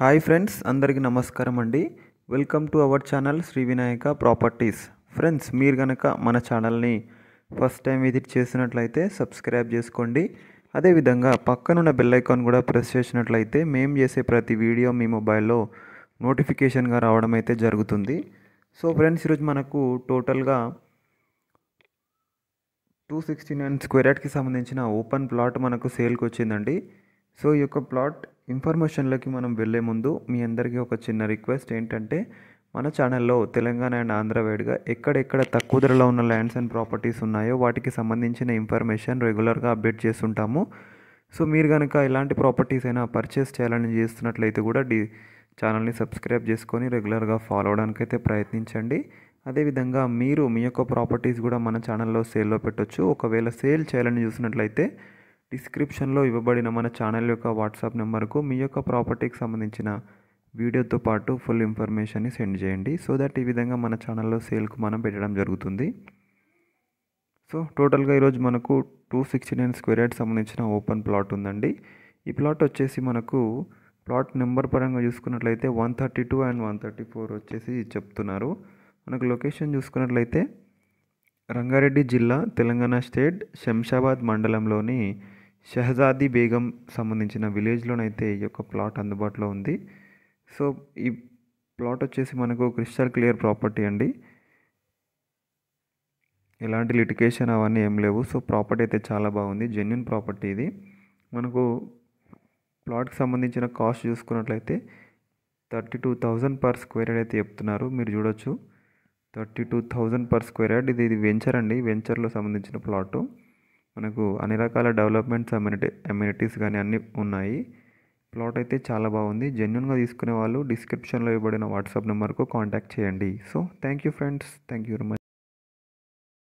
hi friends అందరికీ నమస్కారం అండి welcome to our channel Shri Vinayaka properties friends మీరు కనుక మన ఛానల్ని ఫస్ట్ టైం విజిట్ చేసినట్లయితే సబ్స్క్రైబ్ చేసుకోండి అదేవిధంగా పక్కనున్న బెల్ ఐకాన్ కూడా ప్రెస్ చేసినట్లయితే మేము చేసే ప్రతి వీడియో మీ మొబైల్లో నోటిఫికేషన్గా రావడం అయితే జరుగుతుంది సో ఫ్రెండ్స్ ఈరోజు మనకు టోటల్గా టూ సిక్స్టీ నైన్ స్క్వేర్ యార్డ్కి సంబంధించిన ఓపెన్ ప్లాట్ మనకు సేల్కి వచ్చిందండి సో ఈ యొక్క ప్లాట్ ఇన్ఫర్మేషన్లోకి మనం వెళ్ళే ముందు మీ అందరికీ ఒక చిన్న రిక్వెస్ట్ ఏంటంటే మన ఛానల్లో తెలంగాణ అండ్ ఆంధ్ర వేడిగా ఎక్కడెక్కడ తక్కువ ధరలో ఉన్న ల్యాండ్స్ అండ్ ప్రాపర్టీస్ ఉన్నాయో వాటికి సంబంధించిన ఇన్ఫర్మేషన్ రెగ్యులర్గా అప్డేట్ చేస్తుంటాము సో మీరు కనుక ఇలాంటి ప్రాపర్టీస్ అయినా పర్చేస్ చేయాలని చేస్తున్నట్లయితే కూడా డి ఛానల్ని సబ్స్క్రైబ్ చేసుకొని రెగ్యులర్గా ఫాలో అవడానికి అయితే ప్రయత్నించండి అదేవిధంగా మీరు మీ యొక్క ప్రాపర్టీస్ కూడా మన ఛానల్లో సేల్లో పెట్టొచ్చు ఒకవేళ సేల్ చేయాలని చూసినట్లయితే డిస్క్రిప్షన్లో ఇవ్వబడిన మన ఛానల్ యొక్క వాట్సాప్ నెంబర్కు మీ యొక్క ప్రాపర్టీకి సంబంధించిన వీడియోతో పాటు ఫుల్ ఇన్ఫర్మేషన్ని సెండ్ చేయండి సో దట్ ఈ విధంగా మన ఛానల్లో సేల్కు మనం పెట్టడం జరుగుతుంది సో టోటల్గా ఈరోజు మనకు two sixty nine square yard సంబంధించిన ఓపెన్ ప్లాట్ ఉందండి ఈ ప్లాట్ వచ్చేసి మనకు ప్లాట్ నెంబర్ పరంగా చూసుకున్నట్లయితే one thirty two and one thirty four వచ్చేసి చెప్తున్నారు మనకు లొకేషన్ చూసుకున్నట్లయితే రంగారెడ్డి జిల్లా తెలంగాణ స్టేట్ శంషాబాద్ మండలంలోని షహజాది బేగం సంబంధించిన విలేజ్లోనైతే ఈ యొక్క ప్లాట్ అందుబాటులో ఉంది సో ఈ ప్లాట్ వచ్చేసి మనకు క్రిస్టల్ క్లియర్ ప్రాపర్టీ అండి ఎలాంటి లిటికేషన్ అవన్నీ ఏం లేవు సో ప్రాపర్టీ అయితే చాలా బాగుంది జెన్యున్ ప్రాపర్టీ ఇది మనకు ప్లాట్కి సంబంధించిన కాస్ట్ చూసుకున్నట్లయితే thirty two thousand per square yard అయితే చెప్తున్నారు మీరు చూడొచ్చు thirty two thousand per square yard ఇది ఇది వెంచర్ అండి వెంచర్లో సంబంధించిన ప్లాటు మనకు అన్ని రకాల డెవలప్మెంట్స్ అమ్యూనిటీ అమ్యూనిటీస్ కానీ అన్నీ ఉన్నాయి ప్లాట్ అయితే చాలా బాగుంది జెన్యున్గా తీసుకునే వాళ్ళు డిస్క్రిప్షన్లో ఇవ్వబడిన వాట్సాప్ నెంబర్కు కాంటాక్ట్ చేయండి so thank you friends thank you very much